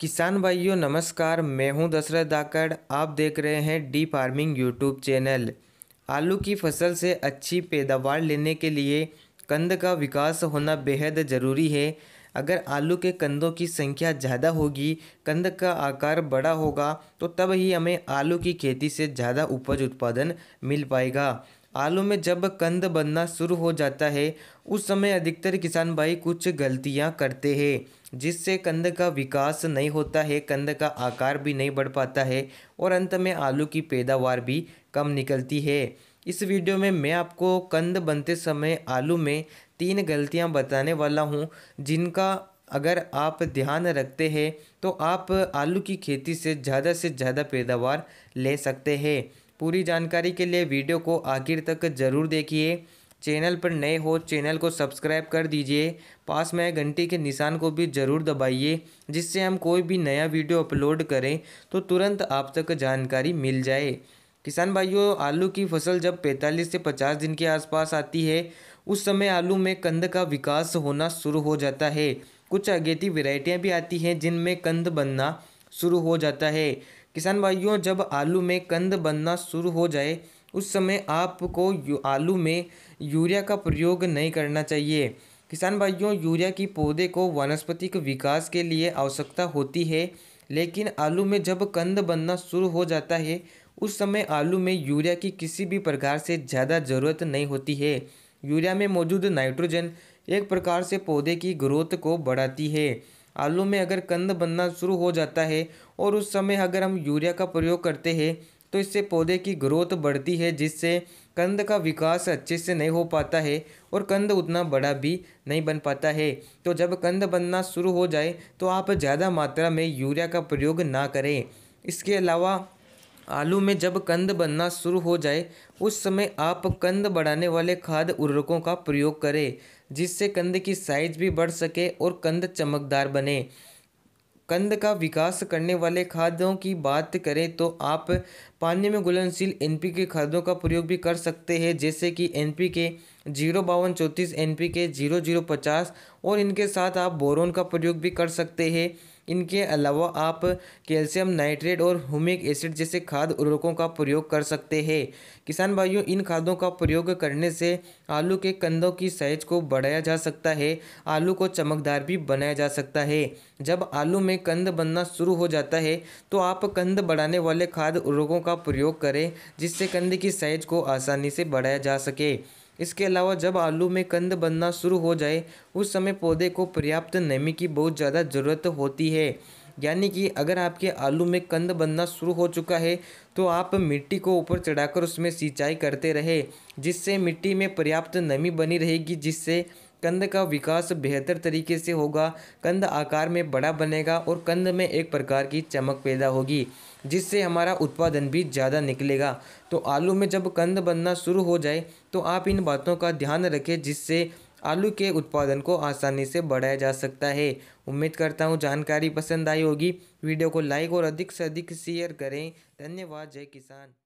किसान भाइयों नमस्कार मैं हूं दशरथ दाकड़ आप देख रहे हैं डी फार्मिंग यूट्यूब चैनल आलू की फसल से अच्छी पैदावार लेने के लिए कंद का विकास होना बेहद ज़रूरी है अगर आलू के कंदों की संख्या ज़्यादा होगी कंद का आकार बड़ा होगा तो तब ही हमें आलू की खेती से ज़्यादा उपज उत्पादन मिल पाएगा आलू में जब कंद बनना शुरू हो जाता है उस समय अधिकतर किसान भाई कुछ गलतियां करते हैं जिससे कंद का विकास नहीं होता है कंद का आकार भी नहीं बढ़ पाता है और अंत में आलू की पैदावार भी कम निकलती है इस वीडियो में मैं आपको कंद बनते समय आलू में तीन गलतियां बताने वाला हूं जिनका अगर आप ध्यान रखते हैं तो आप आलू की खेती से ज़्यादा से ज़्यादा पैदावार ले सकते हैं पूरी जानकारी के लिए वीडियो को आखिर तक ज़रूर देखिए चैनल पर नए हो चैनल को सब्सक्राइब कर दीजिए पास में घंटी के निशान को भी ज़रूर दबाइए जिससे हम कोई भी नया वीडियो अपलोड करें तो तुरंत आप तक जानकारी मिल जाए किसान भाइयों आलू की फसल जब 45 से 50 दिन के आसपास आती है उस समय आलू में कंद का विकास होना शुरू हो जाता है कुछ अगेती वेराइटियाँ भी आती हैं जिनमें कंद बनना शुरू हो जाता है किसान भाइयों जब आलू में कंद बनना शुरू हो जाए उस समय आपको आलू में यूरिया का प्रयोग नहीं करना चाहिए किसान भाइयों यूरिया की पौधे को वनस्पतिक विकास के लिए आवश्यकता होती है लेकिन आलू में जब कंद बनना शुरू हो जाता है उस समय आलू में यूरिया की किसी भी प्रकार से ज़्यादा ज़रूरत नहीं होती है यूरिया में मौजूद नाइट्रोजन एक प्रकार से पौधे की ग्रोथ को बढ़ाती है आलू में अगर कंद बनना शुरू हो जाता है और उस समय अगर हम यूरिया का प्रयोग करते हैं तो इससे पौधे की ग्रोथ बढ़ती है जिससे कंद का विकास अच्छे से नहीं हो पाता है और कंद उतना बड़ा भी नहीं बन पाता है तो जब कंद बनना शुरू हो जाए तो आप ज़्यादा मात्रा में यूरिया का प्रयोग ना करें इसके अलावा आलू में जब कंद बनना शुरू हो जाए उस समय आप कंद बढ़ाने वाले खाद उर्वरकों का प्रयोग करें जिससे कंद की साइज भी बढ़ सके और कंद चमकदार बने कंद का विकास करने वाले खादों की बात करें तो आप पानी में घुलनशील एन पी के खादों का प्रयोग भी कर सकते हैं जैसे कि एन पी के जीरो बावन चौंतीस N P K zero zero पचास और इनके साथ आप बोरोन का प्रयोग भी कर सकते हैं इनके अलावा आप कैल्शियम नाइट्रेट और ह्यूमिक एसिड जैसे खाद उर्वरकों का प्रयोग कर सकते हैं किसान भाइयों इन खादों का प्रयोग करने से आलू के कंदों की साइज को बढ़ाया जा सकता है आलू को चमकदार भी बनाया जा सकता है जब आलू में कंद बनना शुरू हो जाता है तो आप कंद बढ़ाने वाले खाद उर्वरकों का प्रयोग करें जिससे कंद की साइज को आसानी से बढ़ाया जा सके इसके अलावा जब आलू में कंद बनना शुरू हो जाए उस समय पौधे को पर्याप्त नमी की बहुत ज़्यादा ज़रूरत होती है यानी कि अगर आपके आलू में कंद बनना शुरू हो चुका है तो आप मिट्टी को ऊपर चढ़ाकर उसमें सिंचाई करते रहे जिससे मिट्टी में पर्याप्त नमी बनी रहेगी जिससे कंद का विकास बेहतर तरीके से होगा कंद आकार में बड़ा बनेगा और कंद में एक प्रकार की चमक पैदा होगी जिससे हमारा उत्पादन भी ज़्यादा निकलेगा तो आलू में जब कंद बनना शुरू हो जाए तो आप इन बातों का ध्यान रखें जिससे आलू के उत्पादन को आसानी से बढ़ाया जा सकता है उम्मीद करता हूँ जानकारी पसंद आई होगी वीडियो को लाइक और अधिक से अधिक शेयर करें धन्यवाद जय किसान